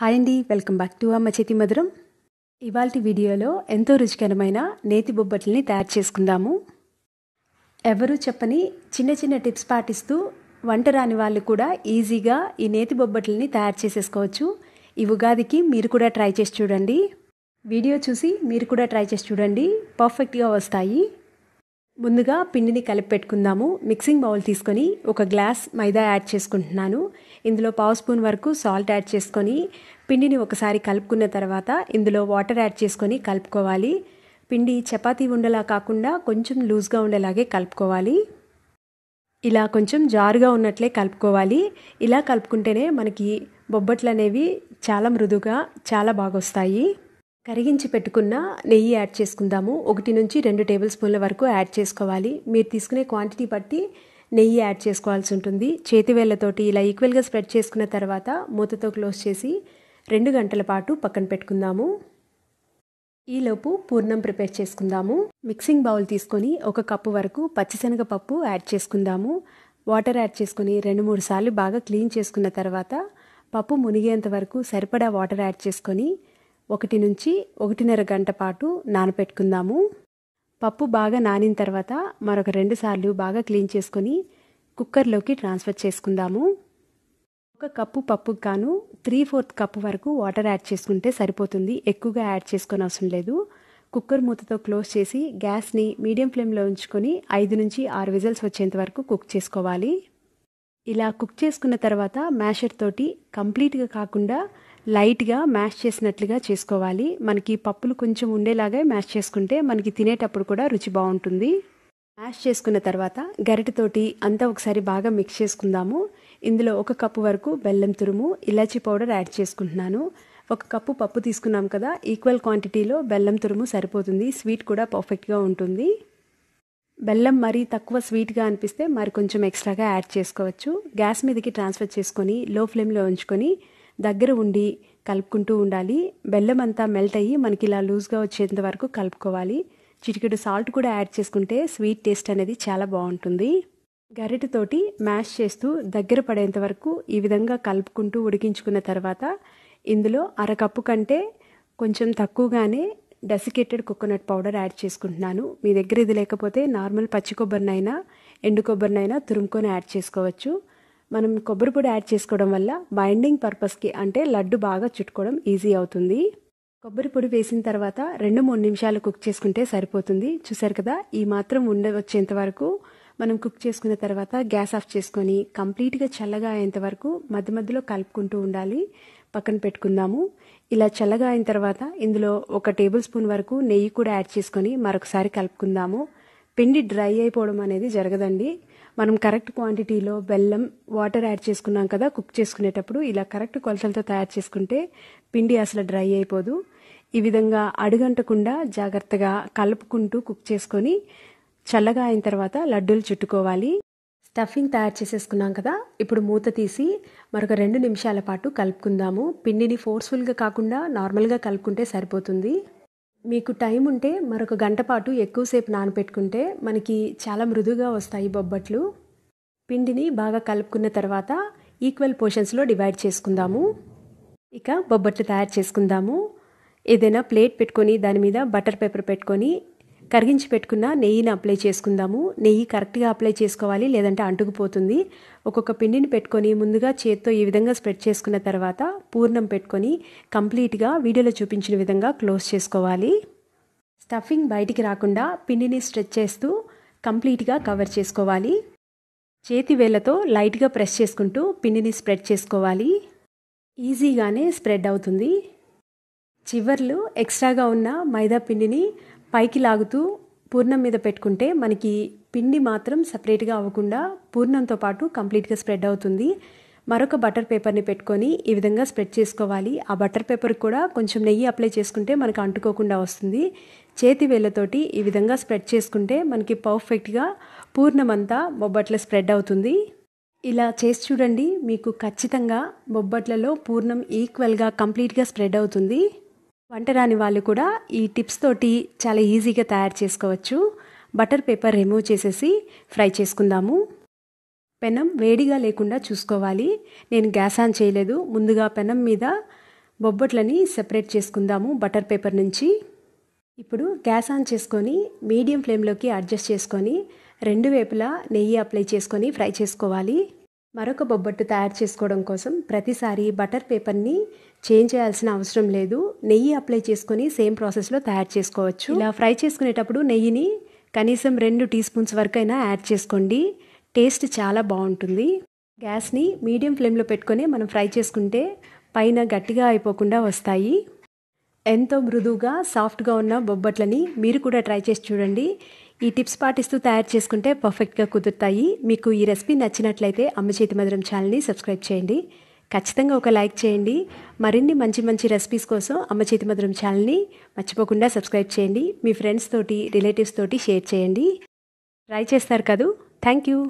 hi అండి welcome back to చేతి మధురం ఇవాళ వీడియోలో ఎంతో రుచికరమైన నేతి బొబ్బట్లని తయారు చేసుకుందాము ఎవరు చెప్పని చిన్న చిన్న టిప్స్ పాటిస్తూ వంట రాని వాళ్ళు కూడా ఈజీగా ఈ నేతి బొబ్బట్లని తయారు చేసేసుకోవచ్చు ఈ ఉగాదికి మీరు కూడా ట్రై చేసి చూడండి వీడియో చూసి మీరు కూడా ట్రై చేసి చూడండి పర్ఫెక్ట్గా వస్తాయి ముందుగా పిండిని కలిపి పెట్టుకుందాము మిక్సింగ్ బౌల్ తీసుకొని ఒక గ్లాస్ మైదా యాడ్ చేసుకుంటున్నాను ఇందులో పావు స్పూన్ వరకు సాల్ట్ యాడ్ చేసుకొని పిండిని ఒకసారి కలుపుకున్న తర్వాత ఇందులో వాటర్ యాడ్ చేసుకొని కలుపుకోవాలి పిండి చపాతీ ఉండేలా కాకుండా కొంచెం లూజ్గా ఉండేలాగే కలుపుకోవాలి ఇలా కొంచెం జారుగా ఉన్నట్లే కలుపుకోవాలి ఇలా కలుపుకుంటేనే మనకి బొబ్బట్లు అనేవి చాలా మృదుగా చాలా బాగొస్తాయి కరిగించి పెట్టుకున్న నెయ్యి యాడ్ చేసుకుందాము ఒకటి నుంచి రెండు టేబుల్ స్పూన్ల వరకు యాడ్ చేసుకోవాలి మీరు తీసుకునే క్వాంటిటీ బట్టి నెయ్యి యాడ్ చేసుకోవాల్సి ఉంటుంది చేతివేళ్లతోటి ఇలా ఈక్వల్గా స్ప్రెడ్ చేసుకున్న తర్వాత మూతతో క్లోజ్ చేసి రెండు గంటల పాటు పక్కన పెట్టుకుందాము ఈలోపు పూర్ణం ప్రిపేర్ చేసుకుందాము మిక్సింగ్ బౌల్ తీసుకొని ఒక కప్పు వరకు పచ్చిశనగపప్పు యాడ్ చేసుకుందాము వాటర్ యాడ్ చేసుకుని రెండు మూడు సార్లు బాగా క్లీన్ చేసుకున్న తర్వాత పప్పు మునిగేంత వరకు సరిపడా వాటర్ యాడ్ చేసుకొని ఒకటి నుంచి ఒకటిన్నర గంట పాటు నానపెట్టుకుందాము పప్పు బాగా నానిన తర్వాత మరొక రెండు సార్లు బాగా క్లీన్ చేసుకొని కుక్కర్లోకి ట్రాన్స్ఫర్ చేసుకుందాము ఒక కప్పు పప్పుకు గాను త్రీ ఫోర్త్ కప్పు వరకు వాటర్ యాడ్ చేసుకుంటే సరిపోతుంది ఎక్కువగా యాడ్ చేసుకొని అవసరం లేదు కుక్కర్ మూతతో క్లోజ్ చేసి గ్యాస్ని మీడియం ఫ్లేమ్లో ఉంచుకొని ఐదు నుంచి ఆరు విజిల్స్ వచ్చేంత వరకు కుక్ చేసుకోవాలి ఇలా కుక్ చేసుకున్న తర్వాత మ్యాషర్ తోటి కంప్లీట్గా కాకుండా లైట్గా మ్యాష్ చేసినట్లుగా చేసుకోవాలి మనకి పప్పులు కొంచెం ఉండేలాగా మ్యాష్ చేసుకుంటే మనకి తినేటప్పుడు కూడా రుచి బాగుంటుంది మ్యాష్ చేసుకున్న తర్వాత గరిటతోటి అంతా ఒకసారి బాగా మిక్స్ చేసుకుందాము ఇందులో ఒక కప్పు వరకు బెల్లం తురుము ఇలాచీ పౌడర్ యాడ్ చేసుకుంటున్నాను ఒక కప్పు పప్పు తీసుకున్నాం కదా ఈక్వల్ క్వాంటిటీలో బెల్లం తురుము సరిపోతుంది స్వీట్ కూడా పర్ఫెక్ట్గా ఉంటుంది బెల్లం మరీ తక్కువ స్వీట్గా అనిపిస్తే మరి కొంచెం ఎక్స్ట్రాగా యాడ్ చేసుకోవచ్చు గ్యాస్ మీదకి ట్రాన్స్ఫర్ చేసుకొని లో ఫ్లేమ్లో ఉంచుకొని దగ్గర ఉండి కలుపుకుంటూ ఉండాలి బెల్లం అంతా మెల్ట్ అయ్యి మనకి ఇలా లూజ్గా వచ్చేంత వరకు కలుపుకోవాలి చిటికెడు సాల్ట్ కూడా యాడ్ చేసుకుంటే స్వీట్ టేస్ట్ అనేది చాలా బాగుంటుంది గరిటతోటి మ్యాష్ చేస్తూ దగ్గర పడేంత వరకు ఈ విధంగా కలుపుకుంటూ ఉడికించుకున్న తర్వాత ఇందులో అరకప్పు కంటే కొంచెం తక్కువగానే డెసికేటెడ్ కోకోనట్ పౌడర్ యాడ్ చేసుకుంటున్నాను మీ దగ్గర ఇది లేకపోతే నార్మల్ పచ్చి కొబ్బరినైనా ఎండు కొబ్బరినైనా తురుముకొని యాడ్ చేసుకోవచ్చు మనం కొబ్బరి పొడి యాడ్ చేసుకోవడం వల్ల బైండింగ్ పర్పస్కి అంటే లడ్డు బాగా చుట్టుకోవడం ఈజీ అవుతుంది కొబ్బరి పొడి వేసిన తర్వాత రెండు మూడు నిమిషాలు కుక్ చేసుకుంటే సరిపోతుంది చూసారు కదా ఈ మాత్రం ఉండ వచ్చేంత వరకు మనం కుక్ చేసుకున్న తర్వాత గ్యాస్ ఆఫ్ చేసుకొని కంప్లీట్గా చల్లగా అయ్యేంత వరకు మధ్య మధ్యలో కలుపుకుంటూ ఉండాలి పక్కన పెట్టుకుందాము ఇలా చల్లగా అయిన తర్వాత ఇందులో ఒక టేబుల్ స్పూన్ వరకు నెయ్యి కూడా యాడ్ చేసుకొని మరొకసారి కలుపుకుందాము పిండి డ్రై అయిపోవడం అనేది జరగదండి మనం కరెక్ట్ క్వాంటిటీలో బెల్లం వాటర్ యాడ్ చేసుకున్నాం కదా కుక్ చేసుకునేటప్పుడు ఇలా కరెక్ట్ కొలతలతో తయారు చేసుకుంటే పిండి అసలు డ్రై అయిపోదు ఈ విధంగా అడుగంటకుండా జాగ్రత్తగా కలుపుకుంటూ కుక్ చేసుకొని చల్లగా అయిన తర్వాత లడ్డూలు చుట్టుకోవాలి స్టఫింగ్ తయారు చేసేసుకున్నాం కదా ఇప్పుడు మూత తీసి మరొక రెండు నిమిషాల పాటు కలుపుకుందాము పిండిని ఫోర్స్ఫుల్గా కాకుండా నార్మల్గా కలుపుకుంటే సరిపోతుంది మీకు టైం ఉంటే మరొక గంట పాటు ఎక్కువసేపు నానపెట్టుకుంటే మనకి చాలా మృదుగా వస్తాయి బొబ్బట్లు పిండిని బాగా కలుపుకున్న తర్వాత ఈక్వల్ పోర్షన్స్లో డివైడ్ చేసుకుందాము ఇక బొబ్బట్లు తయారు చేసుకుందాము ఏదైనా ప్లేట్ పెట్టుకొని దాని మీద బటర్ పేపర్ పెట్టుకొని కరిగించి పెట్టుకున్న నెయ్యిని అప్లై చేసుకుందాము నెయ్యి కరెక్ట్గా అప్లై చేసుకోవాలి లేదంటే అంటుకుపోతుంది ఒక్కొక్క పిండిని పెట్టుకొని ముందుగా చేత్తో ఈ విధంగా స్ప్రెడ్ చేసుకున్న తర్వాత పూర్ణం పెట్టుకొని కంప్లీట్గా వీడియోలో చూపించిన విధంగా క్లోజ్ చేసుకోవాలి స్టఫింగ్ బయటికి రాకుండా పిండిని స్ట్రెచ్ చేస్తూ కంప్లీట్గా కవర్ చేసుకోవాలి చేతి వేళ్ళతో లైట్గా ప్రెస్ చేసుకుంటూ పిండిని స్ప్రెడ్ చేసుకోవాలి ఈజీగానే స్ప్రెడ్ అవుతుంది చివర్లు ఎక్స్ట్రాగా ఉన్న మైదా పిండిని పైకి లాగుతూ పూర్ణం మీద పెట్టుకుంటే మనకి పిండి మాత్రం సపరేట్గా అవ్వకుండా పూర్ణంతో పాటు కంప్లీట్గా స్ప్రెడ్ అవుతుంది మరొక బటర్ పేపర్ని పెట్టుకొని ఈ విధంగా స్ప్రెడ్ చేసుకోవాలి ఆ బటర్ పేపర్ కూడా కొంచెం నెయ్యి అప్లై చేసుకుంటే మనకు అంటుకోకుండా వస్తుంది చేతి వేళ్ళతోటి ఈ విధంగా స్ప్రెడ్ చేసుకుంటే మనకి పర్ఫెక్ట్గా పూర్ణమంతా బొబ్బట్ల స్ప్రెడ్ అవుతుంది ఇలా చేసి చూడండి మీకు ఖచ్చితంగా బొబ్బట్లలో పూర్ణం ఈక్వల్గా కంప్లీట్గా స్ప్రెడ్ అవుతుంది వంట రాని వాళ్ళు కూడా ఈ టిప్స్ తోటి చాలా ఈజీగా తయారు చేసుకోవచ్చు బటర్ పేపర్ రిమూవ్ చేసేసి ఫ్రై చేసుకుందాము పెనం వేడిగా లేకుండా చూసుకోవాలి నేను గ్యాస్ ఆన్ చేయలేదు ముందుగా పెనం మీద బొబ్బట్లని సెపరేట్ చేసుకుందాము బటర్ పేపర్ నుంచి ఇప్పుడు గ్యాస్ ఆన్ చేసుకొని మీడియం ఫ్లేమ్లోకి అడ్జస్ట్ చేసుకొని రెండు వేపులా నెయ్యి అప్లై చేసుకొని ఫ్రై చేసుకోవాలి మరొక బొబ్బట్టు తయారు చేసుకోవడం కోసం ప్రతిసారి బటర్ పేపర్ని చేంజ్ చేయాల్సిన అవసరం లేదు నెయ్యి అప్లై చేసుకొని సేమ్ ప్రాసెస్లో తయారు చేసుకోవచ్చు ఇలా ఫ్రై చేసుకునేటప్పుడు నెయ్యిని కనీసం రెండు టీ స్పూన్స్ వరకు అయినా యాడ్ చేసుకోండి టేస్ట్ చాలా బాగుంటుంది గ్యాస్ని మీడియం ఫ్లేమ్లో పెట్టుకొని మనం ఫ్రై చేసుకుంటే పైన గట్టిగా అయిపోకుండా వస్తాయి ఎంతో మృదువుగా సాఫ్ట్గా ఉన్న బొబ్బట్లని మీరు కూడా ట్రై చేసి చూడండి ఈ టిప్స్ పాటిస్తూ తయారు చేసుకుంటే పర్ఫెక్ట్గా కుదురుతాయి మీకు ఈ రెసిపీ నచ్చినట్లయితే అమ్మ చేతి మధురం ఛానల్ని సబ్స్క్రైబ్ చేయండి ఖచ్చితంగా ఒక లైక్ చేయండి మరిన్ని మంచి మంచి రెసిపీస్ కోసం అమ్మ చేతి మధురం ఛానల్ని మర్చిపోకుండా సబ్స్క్రైబ్ చేయండి మీ ఫ్రెండ్స్ తోటి రిలేటివ్స్ తోటి షేర్ చేయండి ట్రై చేస్తారు కదూ థ్యాంక్ యూ